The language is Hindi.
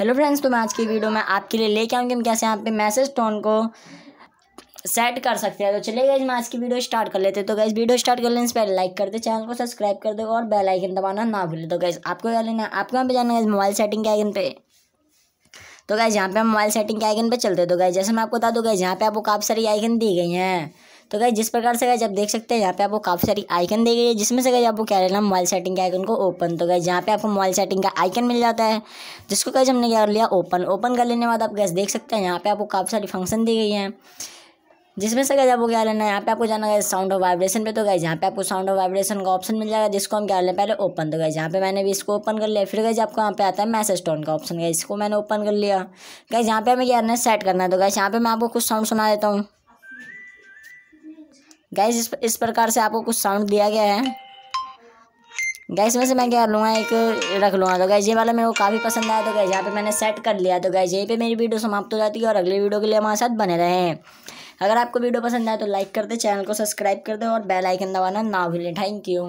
हेलो फ्रेंड्स तो मैं आज की वीडियो में आपके लिए लेके आऊँगी हम कैसे यहाँ पे मैसेज टोन को सेट कर सकते हैं तो चलिए गए मैं आज की वीडियो स्टार्ट कर लेते हैं तो गैस वीडियो स्टार्ट कर लेने से पहले लाइक कर दे चैनल को सब्सक्राइब कर दे और बेल आइकन दबाना ना भूले तो गैस आपको क्या लेना है आपको यहाँ पे जाना है मोबाइल सेटिंग के आइकन पे तो गैस यहाँ पे हम मोबाइल सेटिंग के आइकन पे चलते हैं तो गैस जैसे मैं आपको बता दूँ गैस यहाँ पे आपको काफ़ी सारी आइकन दी गई हैं तो गई जिस प्रकार से गए आप देख सकते हैं यहाँ पे आपको काफ़ी सारी आइकन दी गई है जिसमें से गई आपको क्या लेना मोबाइल सेटिंग के आइकन को ओपन तो गए जहाँ पे आपको मोबाइल सेटिंग का आइकन मिल जाता है जिसको गए हमने क्या कर लिया ओपन ओपन कर लेने के बाद आप गैस देख सकते हैं यहाँ पे आपको काफ़ी सारी फंक्शन दी गई हैं जिसमें से गए आपको क्या लेना है यहाँ पे आपको जाना है साउंड ऑफ वाइब्रेशन पे तो गए यहाँ पे आपको साउंड ऑफ वाइब्रेशन का ऑप्शन मिल जाएगा जिसको हम क्या लें पहले ओपन तो गए यहाँ पे मैंने भी इसको ओपन कर लिया फिर गए आपको यहाँ पे आता है मैसेज टोन का ऑप्शन गया इसको मैंने ओपन कर लिया गए यहाँ पे हमें क्या करना है सेट करना है तो गए यहाँ पे मैं आपको कुछ साउंड सुना देता हूँ गैस इस, इस प्रकार से आपको कुछ साउंड दिया गया है गैस में से मैं क्या लूँगा एक रख लूँगा तो गैस ये वाला मेरे को काफ़ी पसंद आया तो गैस यहाँ पे मैंने सेट कर लिया तो गैस यहीं पे मेरी वीडियो समाप्त हो जाती है और अगली वीडियो के लिए हमारे साथ बने रहें अगर आपको वीडियो पसंद आए तो लाइक कर दे चैनल को सब्सक्राइब कर दे और बेलाइकन दबाना ना भूलें थैंक यू